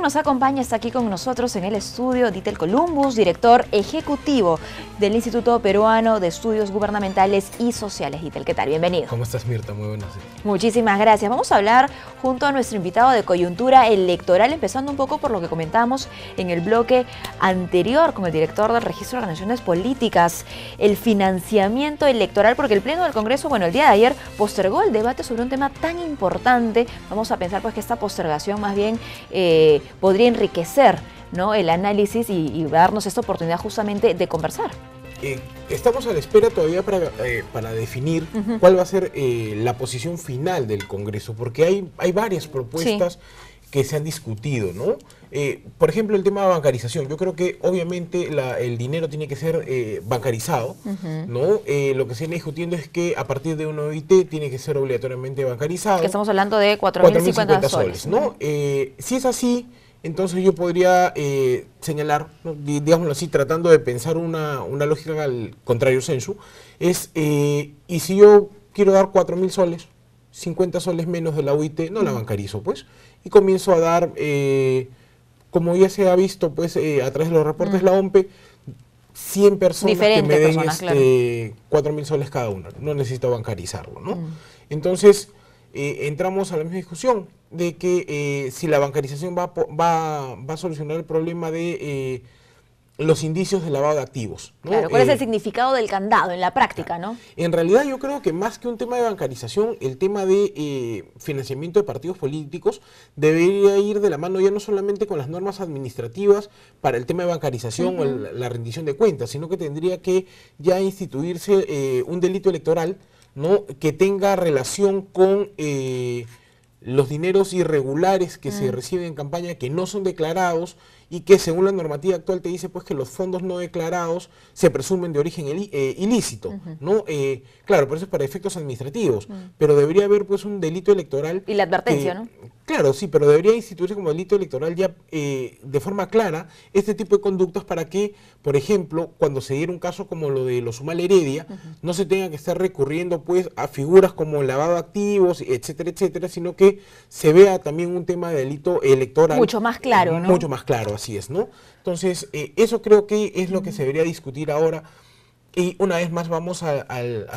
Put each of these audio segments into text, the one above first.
nos acompaña, está aquí con nosotros en el estudio Ditel Columbus, director ejecutivo del Instituto Peruano de Estudios Gubernamentales y Sociales. Ditel, ¿qué tal? Bienvenido. ¿Cómo estás, Mirta? Muy buenas. Muchísimas gracias. Vamos a hablar junto a nuestro invitado de coyuntura electoral, empezando un poco por lo que comentamos en el bloque anterior con el director del Registro de Organizaciones Políticas, el financiamiento electoral, porque el Pleno del Congreso, bueno, el día de ayer postergó el debate sobre un tema tan importante. Vamos a pensar pues que esta postergación más bien... Eh, podría enriquecer el análisis y, darnos esta oportunidad justamente de conversar. Eh, estamos a la espera todavía para, eh, definir cuál va a ser eh, la posición final del Congreso, porque hay, varias propuestas que se han discutido, ¿no? Eh, por ejemplo, el tema de bancarización. Yo creo que obviamente el dinero tiene que ser eh, bancarizado, ¿no? Eh, lo que se viene discutiendo es que a partir de un OIT tiene que ser obligatoriamente bancarizado. estamos hablando de 4.050 soles, soles, ¿no? si es así, entonces yo podría señalar, digámoslo así, tratando de pensar una, lógica al contrario sensu, es, y si yo quiero dar 4.000 soles, 50 soles menos de la OIT, no la bancarizo, pues, y comienzo a dar... Eh, como ya se ha visto pues eh, a través de los reportes de mm. la OMP, 100 personas que me den este, soles cada una, no necesito bancarizarlo, ¿no? Mm. Entonces, eh, entramos a la misma discusión de que eh, si la bancarización va, a solucionar el problema de los indicios de lavado de activos. Claro, ¿cuál es el eh, significado del candado en la práctica, no? En realidad yo creo que más que un tema de bancarización, el tema de eh, financiamiento de partidos políticos debería ir de la mano ya no solamente con las normas administrativas para el tema de bancarización o la rendición de cuentas, sino que tendría que ya instituirse eh, un delito electoral ¿no? que tenga relación con los dineros irregulares que se mm. reciben en campaña, que no son declarados, y que según la normativa actual te dice pues que los fondos no declarados se presumen de origen eh, ilícito, ¿no? Eh, claro, por eso es para efectos administrativos, mm. pero debería haber pues un delito electoral. Y la advertencia, ¿no? Claro, sí, pero debería instituirse como delito electoral ya eh, de forma clara este tipo de conductas para que, por ejemplo, cuando se diera un caso como lo de los sumal Heredia, no se tenga que estar recurriendo pues a figuras como lavado de activos, etcétera, etcétera, sino que se vea también un tema de delito electoral. Mucho más claro, ¿no? Mucho más claro así es, ¿no? Entonces, eh, eso creo que es lo que se debería discutir ahora. Y una vez más vamos a,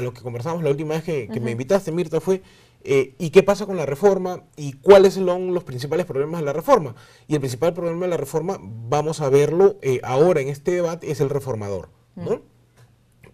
lo que conversamos la última vez que, me invitaste, Mirta, fue eh, ¿y qué pasa con la reforma? ¿Y cuáles son los principales problemas de la reforma? Y el principal problema de la reforma, vamos a verlo eh, ahora en este debate, es el reformador, ¿no? Mm.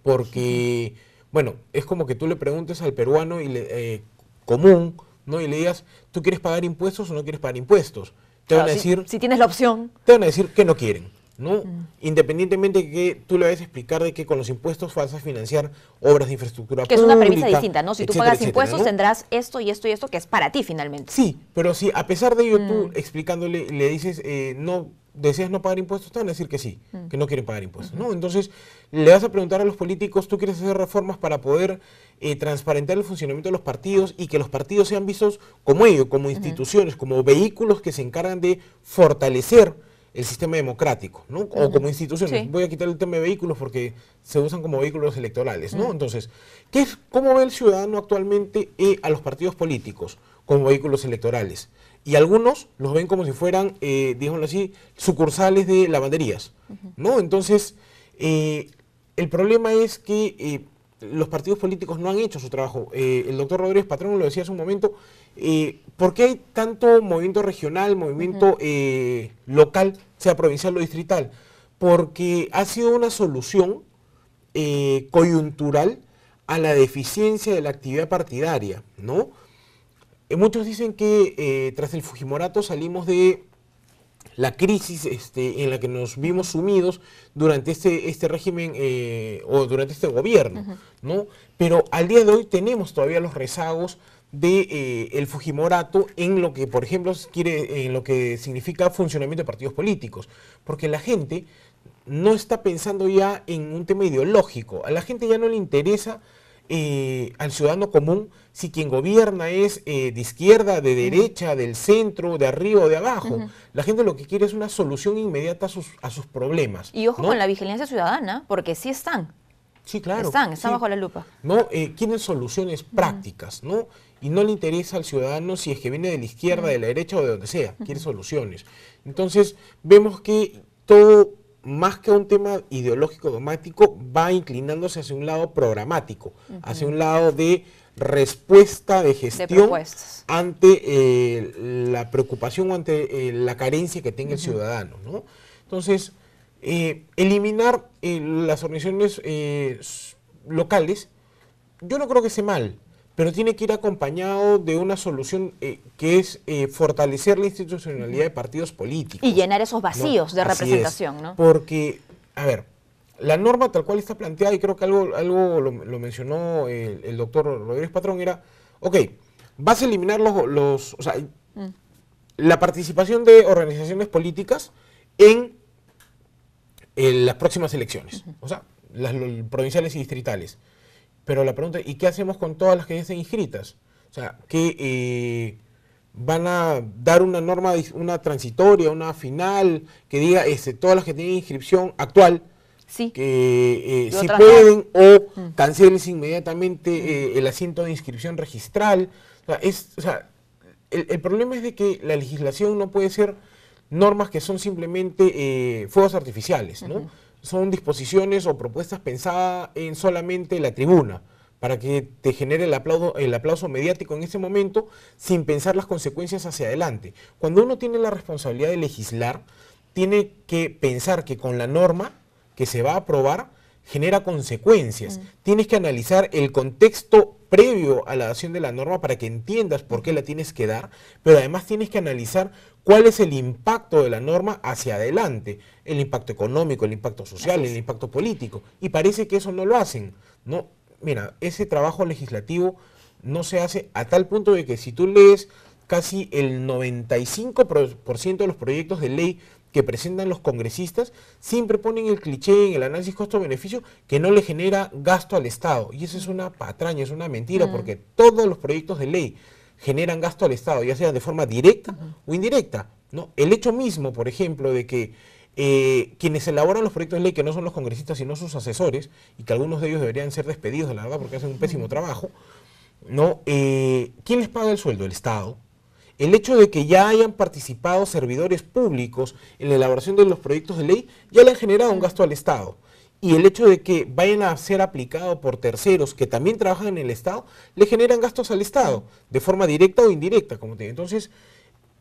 Porque, bueno, es como que tú le preguntes al peruano y le, común, ¿no? Y le digas, ¿tú quieres pagar impuestos o no quieres pagar impuestos? te van a decir... Si, tienes la opción. Te van a decir que no quieren, ¿no? Mm. Independientemente de que tú le vayas a explicar de que con los impuestos vas a financiar obras de infraestructura que es una premisa distinta, ¿no? Si tú pagas impuestos tendrás esto y esto y esto que es para ti finalmente. Sí, pero si a pesar de ello tú mm. explicándole le dices eh, no deseas no pagar impuestos, te van a decir que sí, mm. que no quieren pagar impuestos, ¿no? Entonces le vas a preguntar a los políticos, ¿tú quieres hacer reformas para poder eh, transparentar el funcionamiento de los partidos y que los partidos sean vistos como ellos, como instituciones, como vehículos que se encargan de fortalecer el sistema democrático, ¿no? O como instituciones. Voy a quitar el tema de vehículos porque se usan como vehículos electorales, ¿no? Entonces, ¿qué ¿cómo ve el ciudadano actualmente eh, a los partidos políticos como vehículos electorales? Y algunos los ven como si fueran, eh, digamos así, sucursales de lavanderías, ¿no? Entonces, el problema es que los partidos políticos no han hecho su trabajo. Eh, el doctor Rodríguez Patrón lo decía hace un momento, eh, ¿por qué hay tanto movimiento regional, movimiento eh, local, sea provincial o distrital? Porque ha sido una solución coyuntural a la deficiencia de la actividad partidaria, ¿no? muchos dicen que tras el Fujimorato salimos de la crisis este, en la que nos vimos sumidos durante este, este régimen eh, o durante este gobierno, ¿no? Pero al día de hoy tenemos todavía los rezagos de eh, Fujimorato en lo que, por ejemplo, quiere, en lo que significa funcionamiento de partidos políticos, porque la gente no está pensando ya en un tema ideológico, a la gente ya no le interesa eh, al ciudadano común si quien gobierna es eh, de izquierda, de derecha, del centro, de arriba o de abajo. La gente lo que quiere es una solución inmediata a sus, problemas. Y ojo con la vigilancia ciudadana, porque sí están. Sí, claro. Están, están bajo la lupa. No, eh, quieren soluciones prácticas, ¿no? Y no le interesa al ciudadano si es que viene de la izquierda, de la derecha o de donde sea, quiere soluciones. Entonces, vemos que todo más que un tema ideológico dogmático, va inclinándose hacia un lado programático, hacia un lado de respuesta de gestión ante eh, la preocupación o ante eh, la carencia que tenga el ciudadano. Entonces, eh, eliminar las organizaciones locales, yo no creo que sea mal pero tiene que ir acompañado de una solución eh, que es eh, fortalecer la institucionalidad de partidos políticos. Y llenar esos vacíos de representación, ¿no? Porque, a ver, la norma tal cual está planteada, y creo que algo, algo lo, mencionó el, doctor Rodríguez Patrón, era, ok, vas a eliminar los, mm. la participación de organizaciones políticas en, eh, las próximas elecciones, o sea, las, provinciales y distritales. Pero la pregunta, ¿y qué hacemos con todas las que ya están inscritas? O sea, que eh, van a dar una norma, una transitoria, una final, que diga este, todas las que tienen inscripción actual, sí. que eh, si pueden o mm. canceles inmediatamente eh, el asiento de inscripción registral. O sea, es, o sea, el, problema es de que la legislación no puede ser normas que son simplemente fuegos artificiales, ¿no? son disposiciones o propuestas pensadas en solamente la tribuna, para que te genere el aplauso, el aplauso mediático en ese momento sin pensar las consecuencias hacia adelante. Cuando uno tiene la responsabilidad de legislar, tiene que pensar que con la norma que se va a aprobar, genera consecuencias. Mm. Tienes que analizar el contexto previo a la adopción de la norma para que entiendas por qué la tienes que dar, pero además tienes que analizar cuál es el impacto de la norma hacia adelante, el impacto económico, el impacto social, el impacto político, y parece que eso no lo hacen. No, mira, ese trabajo legislativo no se hace a tal punto de que si tú lees casi el 95% de los proyectos de ley que presentan los congresistas siempre ponen el cliché en el análisis costo-beneficio que no le genera gasto al Estado. Y eso es una patraña, es una mentira, mm. porque todos los proyectos de ley generan gasto al Estado, ya sea de forma directa o indirecta. ¿no? El hecho mismo, por ejemplo, de que eh, quienes elaboran los proyectos de ley, que no son los congresistas, sino sus asesores, y que algunos de ellos deberían ser despedidos, la verdad, porque hacen un pésimo mm. trabajo, ¿no? Eh, ¿quién les paga el sueldo? El Estado el hecho de que ya hayan participado servidores públicos en la elaboración de los proyectos de ley ya le han generado un gasto al Estado. Y el hecho de que vayan a ser aplicados por terceros que también trabajan en el Estado, le generan gastos al Estado, de forma directa o indirecta, como te Entonces,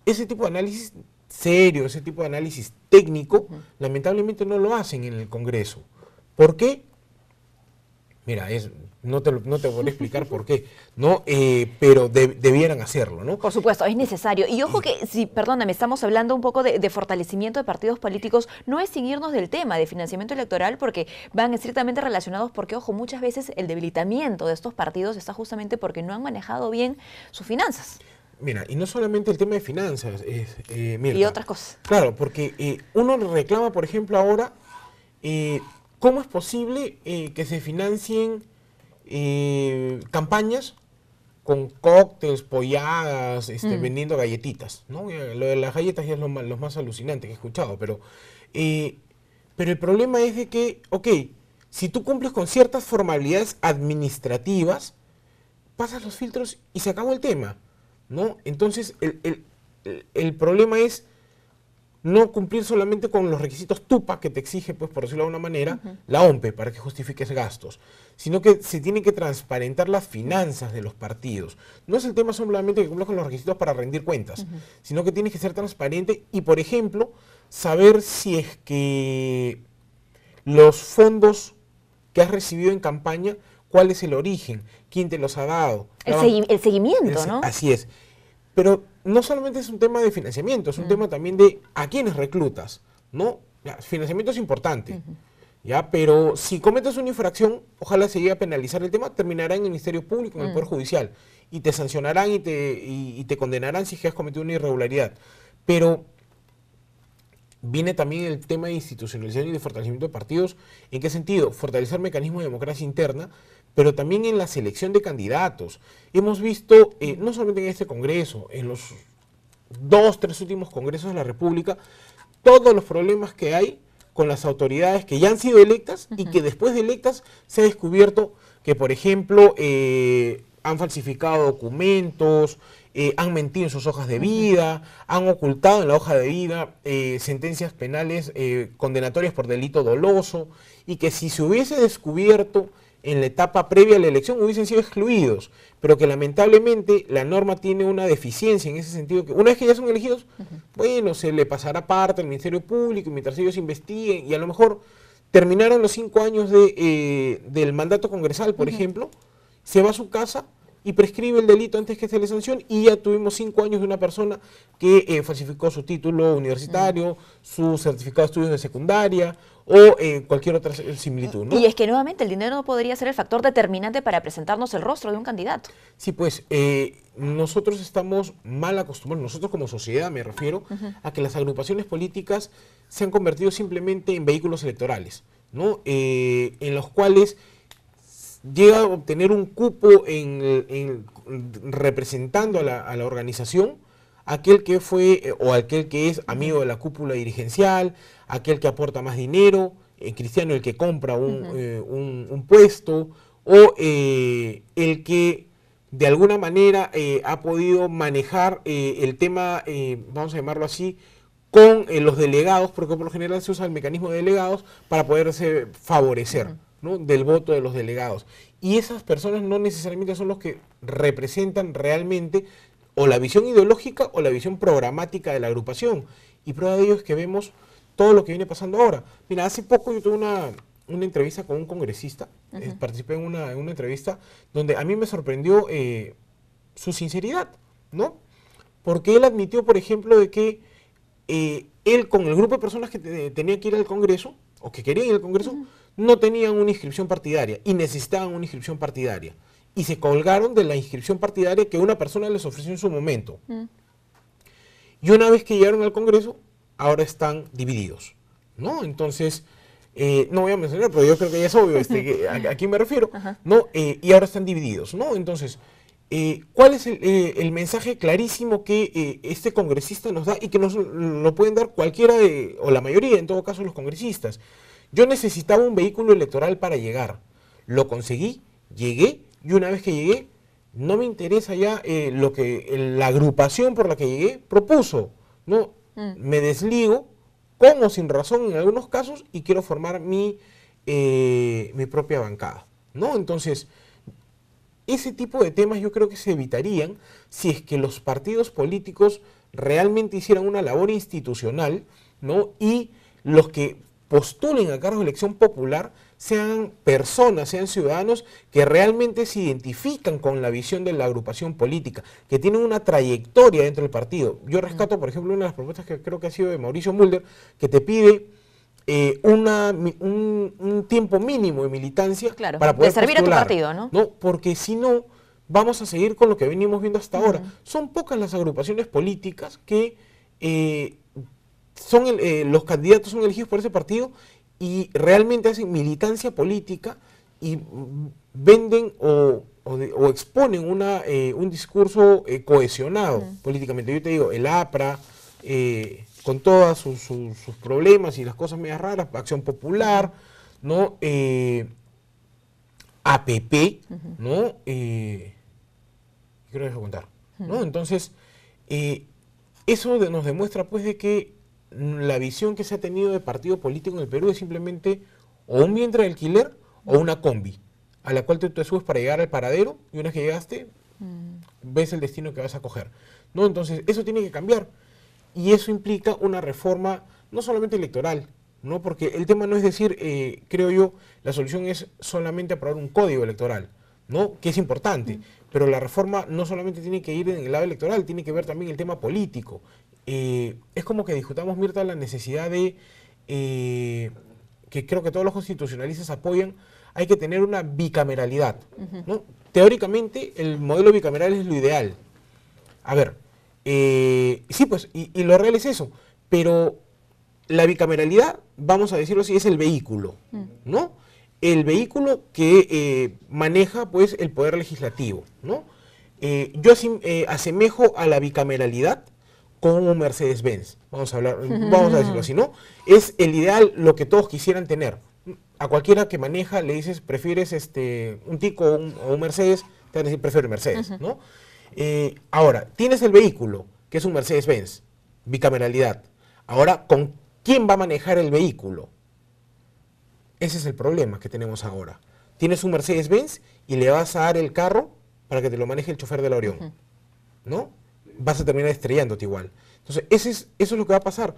ese tipo de análisis serio, ese tipo de análisis técnico, lamentablemente no lo hacen en el Congreso. ¿Por qué? Mira, es, no, te, no te voy a explicar por qué, ¿no? Eh, pero debieran hacerlo, ¿no? Por supuesto, es necesario. Y ojo que, si, perdóname, estamos hablando un poco de, fortalecimiento de partidos políticos, no es sin irnos del tema de financiamiento electoral, porque van estrictamente relacionados, porque, ojo, muchas veces el debilitamiento de estos partidos está justamente porque no han manejado bien sus finanzas. Mira, y no solamente el tema de finanzas, es, eh, y otras cosas. Claro, porque eh, uno reclama, por ejemplo, ahora ¿Cómo es posible eh, que se financien eh, campañas con cócteles, polladas, este, mm. vendiendo galletitas? Lo de las galletas ya es lo más, alucinante que he escuchado, pero, eh, pero el problema es de que, ok, si tú cumples con ciertas formalidades administrativas, pasas los filtros y se acabó el tema. ¿no? Entonces, el problema es no cumplir solamente con los requisitos TUPA que te exige, pues por decirlo de alguna manera, la OMPE para que justifiques gastos, sino que se tienen que transparentar las finanzas de los partidos. No es el tema solamente que cumplas con los requisitos para rendir cuentas, sino que tienes que ser transparente y, por ejemplo, saber si es que los fondos que has recibido en campaña, cuál es el origen, quién te los ha dado. El, seguimiento, ¿no? Así es. Pero no solamente es un tema de financiamiento, es un mm. tema también de a quiénes reclutas, ¿no? financiamiento es importante, ¿ya? Pero si cometes una infracción, ojalá se llegue a penalizar el tema, terminará en el Ministerio Público, en el mm. Poder Judicial, y te sancionarán y te, y, te condenarán si has cometido una irregularidad. Pero viene también el tema de institucionalización y de fortalecimiento de partidos. ¿En qué sentido? Fortalecer mecanismos de democracia interna, pero también en la selección de candidatos. Hemos visto, eh, no solamente en este Congreso, en los dos, tres últimos Congresos de la República, todos los problemas que hay con las autoridades que ya han sido electas y que después de electas se ha descubierto que, por ejemplo, eh, han falsificado documentos, eh, han mentido en sus hojas de vida, han ocultado en la hoja de vida sentencias penales condenatorias por delito doloso, y que si se hubiese descubierto en la etapa previa a la elección hubiesen sido excluidos, pero que lamentablemente la norma tiene una deficiencia en ese sentido, que una vez que ya son elegidos, bueno, se le pasará parte al Ministerio Público mientras ellos investiguen y a lo mejor terminaron los cinco años de, eh, del mandato congresal, por ejemplo, se va a su casa y prescribe el delito antes que se le sancione y ya tuvimos cinco años de una persona que eh, falsificó su título universitario, su certificado de estudios de secundaria o eh, cualquier otra similitud. ¿no? Y es que nuevamente el dinero no podría ser el factor determinante para presentarnos el rostro de un candidato. Sí, pues eh, nosotros estamos mal acostumbrados, nosotros como sociedad me refiero, a que las agrupaciones políticas se han convertido simplemente en vehículos electorales, ¿no? Eh, en los cuales llega a obtener un cupo en, representando a la, a la organización aquel que fue o aquel que es amigo de la cúpula dirigencial, aquel que aporta más dinero, el cristiano el que compra un, eh, puesto, o eh, el que de alguna manera eh, ha podido manejar el tema, vamos a llamarlo así, con los delegados, porque por lo general se usa el mecanismo de delegados para poderse favorecer del voto de los delegados. Y esas personas no necesariamente son los que representan realmente o la visión ideológica o la visión programática de la agrupación. Y prueba de ello es que vemos todo lo que viene pasando ahora. Mira, hace poco yo tuve una, entrevista con un congresista, eh, participé en una, entrevista donde a mí me sorprendió eh, su sinceridad, ¿no? Porque él admitió, por ejemplo, de que eh, él con el grupo de personas que tenía que ir al Congreso, o que querían ir al Congreso, no tenían una inscripción partidaria y necesitaban una inscripción partidaria. Y se colgaron de la inscripción partidaria que una persona les ofreció en su momento. Y una vez que llegaron al Congreso, ahora están divididos, ¿no? Entonces, eh, no voy a mencionar, pero yo creo que ya es obvio este, a, quién me refiero, ¿no? Eh, y ahora están divididos, ¿no? Entonces, eh, ¿cuál es el, mensaje clarísimo que este congresista nos da y que nos lo pueden dar cualquiera o la mayoría, en todo caso, los congresistas? Yo necesitaba un vehículo electoral para llegar, lo conseguí, llegué y una vez que llegué, no me interesa ya lo que la agrupación por la que llegué propuso, ¿no? Mm. me desligo, con o sin razón en algunos casos, y quiero formar eh, mi, propia bancada. ¿no? Entonces, ese tipo de temas yo creo que se evitarían si es que los partidos políticos realmente hicieran una labor institucional ¿no? y los que postulen a cargo de elección popular sean personas, sean ciudadanos que realmente se identifican con la visión de la agrupación política, que tienen una trayectoria dentro del partido. Yo rescato, por ejemplo, una de las propuestas que creo que ha sido de Mauricio Mulder, que te pide eh, un, tiempo mínimo de militancia para poder servir a tu partido, ¿no? ¿no? Porque si no, vamos a seguir con lo que venimos viendo hasta ahora. Son pocas las agrupaciones políticas que... Eh, son eh, los candidatos son elegidos por ese partido y realmente hacen militancia política y venden o, exponen una, eh, un discurso eh, cohesionado políticamente. Yo te digo, el APRA, eh, con todos sus, problemas y las cosas medias raras, Acción Popular, ¿no? APP, ¿no? creo que contar, ¿no? Entonces, eso nos demuestra pues de que la visión que se ha tenido de partido político en el Perú es simplemente o un vientre de alquiler o una combi, a la cual tú te subes para llegar al paradero y una vez que llegaste, mm. ves el destino que vas a coger. ¿no? Entonces, eso tiene que cambiar. Y eso implica una reforma no solamente electoral, ¿no? porque el tema no es decir, eh, creo yo, la solución es solamente aprobar un código electoral, ¿no? que es importante. Mm. Pero la reforma no solamente tiene que ir en el lado electoral, tiene que ver también el tema político. Eh, es como que discutamos, Mirta, la necesidad de, eh, que creo que todos los constitucionalistas apoyan, hay que tener una bicameralidad. Teóricamente, el modelo bicameral es lo ideal. A ver, eh, sí, pues, y, lo real es eso, pero la bicameralidad, vamos a decirlo así, es el vehículo, mm. ¿no? el vehículo que eh, maneja pues, el poder legislativo. ¿no? Eh, yo eh, asemejo a la bicameralidad con un Mercedes-Benz, vamos a hablar, vamos a decirlo así, ¿no? Es el ideal, lo que todos quisieran tener. A cualquiera que maneja le dices, prefieres este, un Tico o un, Mercedes, te van a decir, prefiero Mercedes, ahora, tienes el vehículo, que es un Mercedes-Benz, bicameralidad. Ahora, ¿con quién va a manejar el vehículo? Ese es el problema que tenemos ahora. Tienes un Mercedes-Benz y le vas a dar el carro para que te lo maneje el chofer de la Orión. ¿No? Vas a terminar estrellándote igual. Entonces, ese es, eso es lo que va a pasar.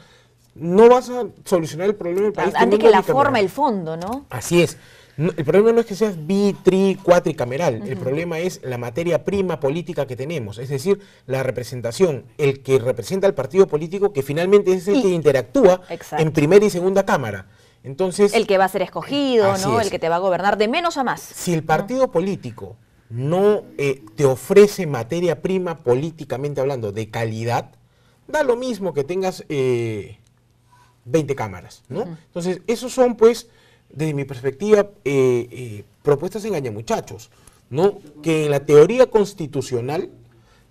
No vas a solucionar el problema del país. Antes que la forma, el fondo, ¿no? Así es. el problema no es que seas bi, tri, cuatricameral. El problema es la materia prima política que tenemos, es decir, la representación, el que representa al partido político que finalmente es el que interactúa en primera y segunda cámara. Entonces, el que va a ser escogido, ¿no? el que te va a gobernar de menos a más. Si el partido político no eh, te ofrece materia prima políticamente hablando de calidad, da lo mismo que tengas 20 eh, cámaras. ¿no? Entonces, esos son pues, desde mi perspectiva, eh, propuestas engaña muchachos, ¿no? que en la teoría constitucional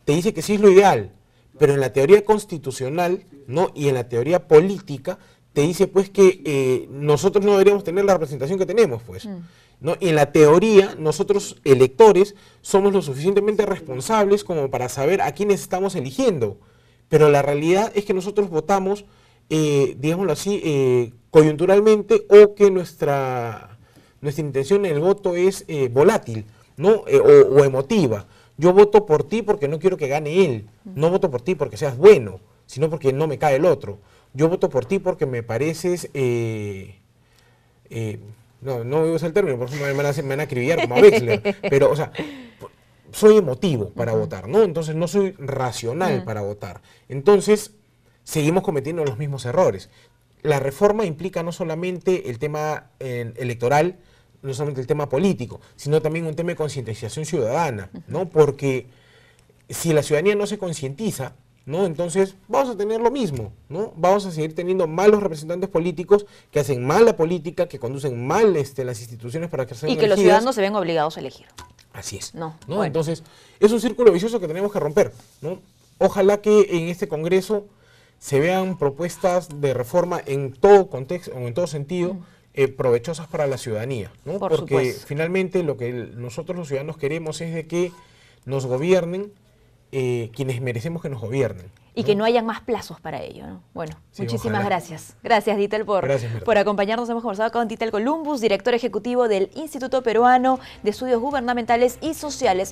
te dice que sí es lo ideal, pero en la teoría constitucional ¿no? y en la teoría política te dice pues que eh, nosotros no deberíamos tener la representación que tenemos, pues. Mm. ¿no? En la teoría, nosotros electores somos lo suficientemente responsables como para saber a quiénes estamos eligiendo, pero la realidad es que nosotros votamos, eh, digámoslo así, eh, coyunturalmente o que nuestra, nuestra intención en el voto es volátil ¿no? o, emotiva. Yo voto por ti porque no quiero que gane él, mm. no voto por ti porque seas bueno, sino porque no me cae el otro yo voto por ti porque me pareces... Eh, eh, no, no usar el término, por me me van a acribillar como a Wexler, pero, o sea, soy emotivo para votar, ¿no? Entonces no soy racional para votar. Entonces, seguimos cometiendo los mismos errores. La reforma implica no solamente el tema eh, electoral, no solamente el tema político, sino también un tema de concientización ciudadana, ¿no? Porque si la ciudadanía no se concientiza, ¿no? Entonces vamos a tener lo mismo, ¿no? Vamos a seguir teniendo malos representantes políticos que hacen mala política, que conducen mal este, las instituciones para que sean Y que los ciudadanos se ven obligados a elegir. Así es. No, Entonces es un círculo vicioso que tenemos que romper, ¿no? Ojalá que en este Congreso se vean propuestas de reforma en todo contexto, o en todo sentido, eh, provechosas para la ciudadanía, Porque finalmente lo que nosotros los ciudadanos queremos es de que nos gobiernen eh, quienes merecemos que nos gobiernen. Y que no hayan más plazos para ello. Bueno, muchísimas gracias. Gracias, Ditel, por, por acompañarnos. Hemos conversado con Ditel Columbus, director ejecutivo del Instituto Peruano de Estudios Gubernamentales y Sociales.